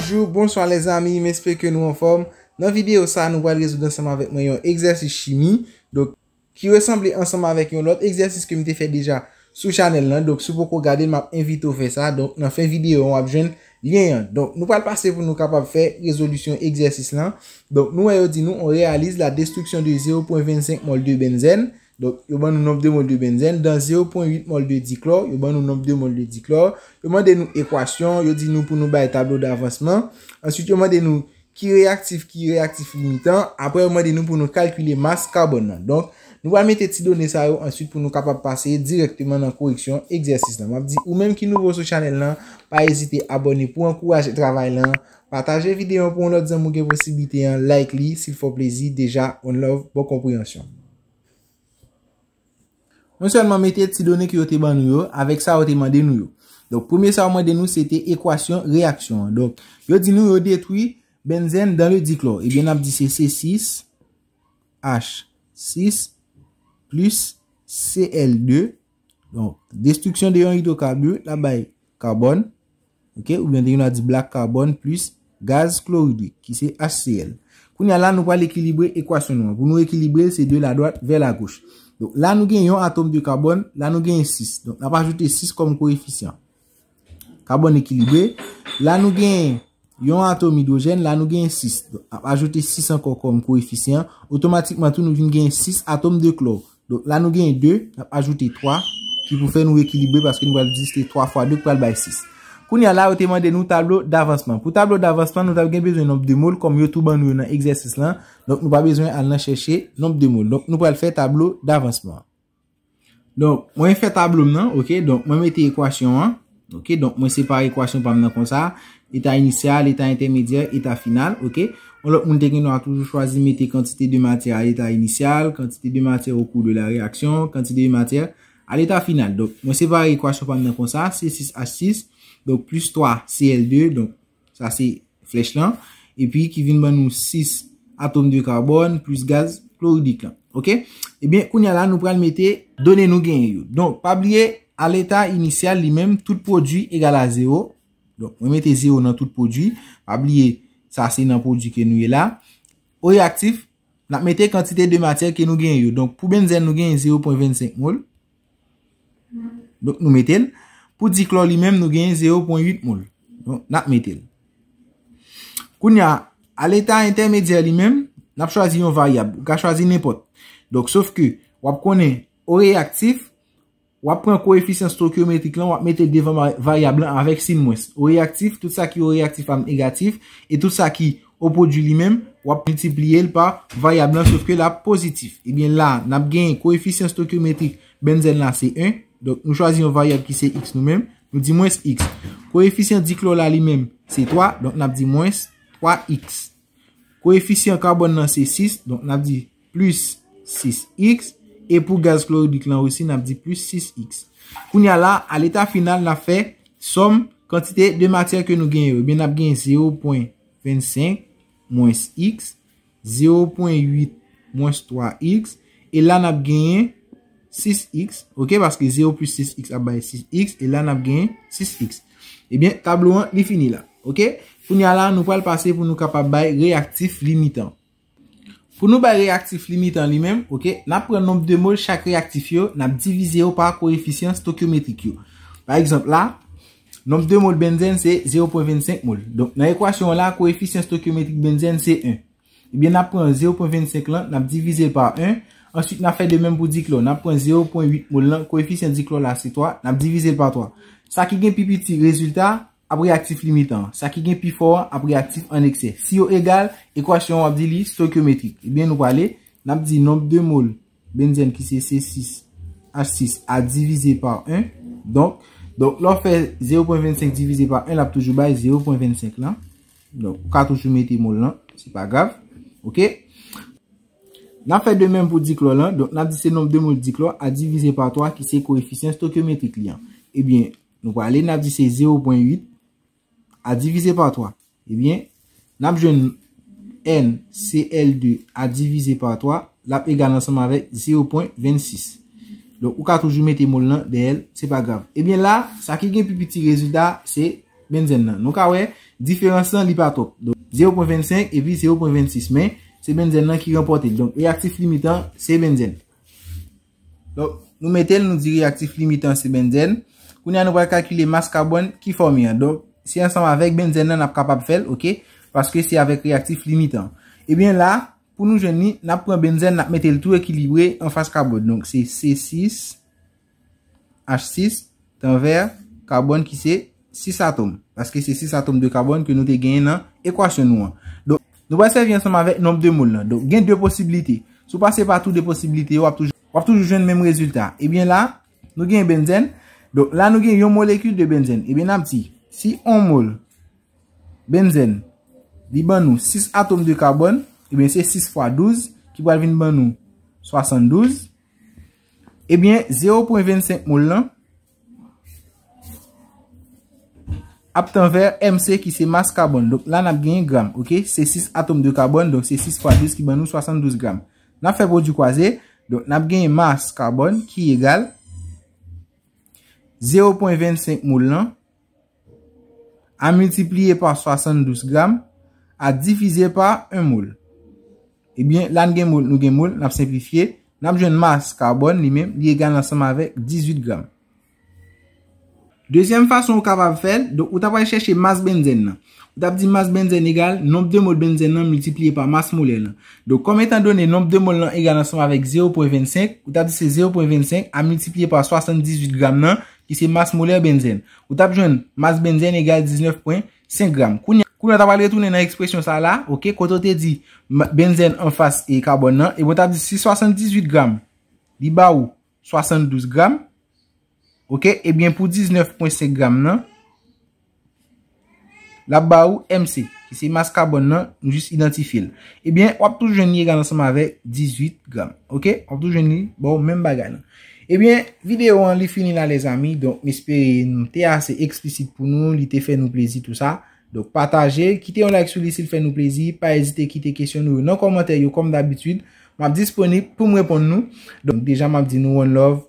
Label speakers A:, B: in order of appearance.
A: Bonjour, bonsoir les amis, m'espère que nous en forme. Dans la vidéo ça, nous voyons résoudre ensemble avec moi un exercice chimie qui ressemble ensemble avec l'exercice que j'ai fait déjà sur la chaîne. Si vous regardez, je m'invite à faire ça. Dans la vidéo, on va besoin de liens. Nous ne parlons pas si vous ne pouvez pas faire la résolution exercice. Nous voyons, on réalise la destruction du 0.25 mol de benzène. Donk, yo ban nou nop de mol de benzene. Dan 0.8 mol de diklor, yo ban nou nop de mol de diklor. Yo ban den nou ekwasyon, yo di nou pou nou bay tablo de avansman. Ansyout, yo ban den nou ki reaktif, ki reaktif limitan. Apre, yo ban den nou pou nou kalkile mas karbon nan. Donk, nou ban mette ti do ne sa yo ansyout pou nou kapap pase direktyman nan koreksyon egzersis nan. Mabdi, ou menm ki nou vo sou chanel nan, pa yezite abone pou an kouaj et travay nan. Pataje videyon pou an lot zan mou gen posibite yan. Like li, sil fò plezi. Deja, on love, bon kompryansyon. Non se anman mette ti donen ki yo te ban nou yo, avek sa yo te mande nou yo. Don, pwemye sa yo mande nou, se te ekwasyon reaksyon. Don, yo di nou yo detwi benzen dan le di klo. Ebyen ap di se C6H6 plus Cl2. Don, destriksyon de yon yito kabye, la baye karbon. Ok, oubyen de yon a di blak karbon plus gaz kloridik, ki se HCl. Kouni ala nou pal ekilibre ekwasyon nou. Kouni ala nou pal ekilibre ekwasyon nou. La nou gen yon atom de karbon, la nou gen 6. Don ap ajoute 6 kom koeficyen. Karbon ekilibre. La nou gen yon atom hidrogen, la nou gen 6. Don ap ajoute 6 anko kom koeficyen. Otomatikman tou nou gen 6 atom de klor. Don la nou gen 2, ap ajoute 3. Ki pou fè nou ekilibre, paske nou va disite 3 x 2 klor x 6. Pou ni ala ou te mande nou tablo d'avansman. Pou tablo d'avansman nou tab gen bezwen nop de mol kom yo tou ban nou nan egzersis lan. Donk nou pa bezwen al nan chèche nop de mol. Donk nou pa el fè tablo d'avansman. Donk mwen fè tablo mnen. Ok. Donk mwen mette ekwasyon. Ok. Donk mwen separe ekwasyon pwam nan kon sa. Eta inisyal, eta intermedial, eta final. Ok. On lop moun te gen nou a toujou chwazi mette kantite de matyar al eta inisyal. Kantite de matyar ou kou de la reaksyon. Kantite de matyar al eta final. Donk plus 3 CL2, donk sa se flech lan. E pi ki vin ban nou 6 atom de karbon plus gaz kloridik lan. Ok, e bin koun ya la nou pral mette donen nou gen yo. Donk, pa bliye al eta inisyal li menm, tout prodjou egal a 0. Donk, mwen mette 0 nan tout prodjou. Pa bliye sa se nan prodjou ke nou ye la. O reaktif, nan mette kantite de mater ke nou gen yo. Donk, pou benzen nou gen 0.25 mol. Donk, nou mette l. pou di klon li menm nou genye 0.8 mol. Nou, nap metel. Koun ya, al etan intermedia li menm, nap chwazi yon varyab, ou ka chwazi nepot. Dok, sauf ke, wap konen o reaktif, wap pren koeficyans tokyometrik lan, wap metel devan varyab lan anvek sin mwes. O reaktif, tout sa ki o reaktif an negatif, et tout sa ki opodu li menm, wap multipli el pa varyab lan, sauf ke la pozitif. Ebyen la, nap genye koeficyans tokyometrik ben zel lan se 1, Donk nou chwazi yon variable ki se x nou menm, nou di mwens x. Koeficyen di klo la li menm, se 3, donk nou di mwens 3x. Koeficyen karbon nan se 6, donk nou di plus 6x. E pou gaz klo di klo nan wesi, nou di plus 6x. Koun ya la, al eta final nou fe, som, kantite de mater ke nou genye. Ben nou genye 0.25 mwens x, 0.8 mwens 3x. E la nou genye 0.25. 6x, ok, paske 0 plus 6x e ap bay 6x, e la nap gen 6x ebyen, kablo 1, li fini la ok, pou nyala, nou pal pase pou nou kap ap bay reaktif limitan pou nou bay reaktif limitan li men, ok, nap pren nop 2 mol chak reaktif yo, nap divize yo par korefisyans tokyometrik yo par exemple la, nop 2 mol benzen se 0.25 mol, donk nan ekwasyon la, korefisyans tokyometrik benzen se 1, ebyen nap pren 0.25 lan, nap divize yo par 1 ansit nan fe de men pou dik lo, nan pren 0.8 mol lan, koeficyen dik lo la, se 3, nan divize par 3. Sa ki gen pi pi ti, rezultat, apre aktif limitan. Sa ki gen pi for, apre aktif en ekse. Si yo egal, ekwasyon wap di li, stoikometrik. Ebyen nou pale, nan di nom 2 mol, benzen ki se 6, h6, a divize par 1. Donk, donk, lor fe 0.25 divize par 1, lap toujou baye 0.25 lan. Donk, 4 jou meti mol lan, se pa gav. Ok? nan fè dè mèm pou dik lò lan, don nap di se nop dèmou dik lò, a divize pa 3 ki se koeficyen stokyometrik li an. Ebyen, eh nou pa ale nap di se 0.8 a divize pa 3. Ebyen, eh nap jèn NCL2 a divize pa 3, lap egan ansèm avè 0.26. Don, ou ka toujou metèmol nan, de el, se pa grav. Ebyen eh la, sa ki gen pi piti rezultat, se menzen nan. Nou ka wè, diferansan li pa top. Don, 0.25 epi 0.26 men, Se benzen nan ki rempote. Donk, reaktif limitan se benzen. Donk, nou metel nou di reaktif limitan se benzen. Kouni an nou pal kalkile mas karbon ki formi an. Donk, si ansan avèk benzen nan nap kapap fel, ok? Paske si avèk reaktif limitan. Ebyen eh la, pou nou jenni, nap pran benzen nap metel tou ekilibre an fas karbon. Donk, se C6H6 tan ver karbon ki se 6 atom. Paske se 6 atom de karbon ke nou te genye nan ekwasyon nou an. Donk. Nou bwese vin som avèk nop de mol nan. Don gen dè posibilite. Sou pase patou dè posibilite wap toujou jwen mèm rezultat. Ebyen la nou gen benzene. Don la nou gen yon molekule de benzene. Ebyen ap ti si 1 mol benzene di ban nou 6 atome de karbon. Ebyen se 6 x 12 ki wap vin ban nou 72. Ebyen 0.25 mol nan. ap tan ver mc ki se mas karbon, do la nap genye gram, ok, se 6 atom de karbon, do se 6 x 10 ki ban nou 72 gram. Nap febo di kwaze, do nap genye mas karbon ki egal 0.25 moul nan, a multipliye par 72 gram, a difize par 1 moul. Ebyen, eh la genye moul nou genye moul, nap semplifiye, nap genye mas karbon li men, li egal ansam avek 18 gram. Dezyen fason ou kap ap fèl, ou tap wè yè chèche mas benzen nan. Ou tap di mas benzen egal, nop de mol benzen nan multiplié pa mas molè nan. Do kom etan donè nop de mol nan egal nan som avèk 0.25, ou tap di se 0.25 a multiplié pa 78 gram nan, ki se mas molè benzen. Ou tap jwen mas benzen egal 19.5 gram. Kou nan tap wè lè tounen nan ekspresyon sa la, ok, kou nan te di benzen an fas e karbon nan, e wè tap di se 78 gram, li ba ou 72 gram. Ok, ebyen pou 19.7 gram nan, la ba ou mc, ki se mas kabon nan, nou jist identifil. Ebyen, eh wap tou jen li egan ansama ave 18 gram. Ok, wap tou jen li, bon, men bagan. Non? Ebyen, eh videyo an li fini la les ami, donk mespere nou te ase eksplisit pou nou, li te fè nou plezi tout sa, donk pataje, kite yon like sou li si fè nou plezi, pa ezite kite kesyon nou yon nan komentaryou kom d'abitud, map disponib pou mwepon nou, donk deja map di nou one love,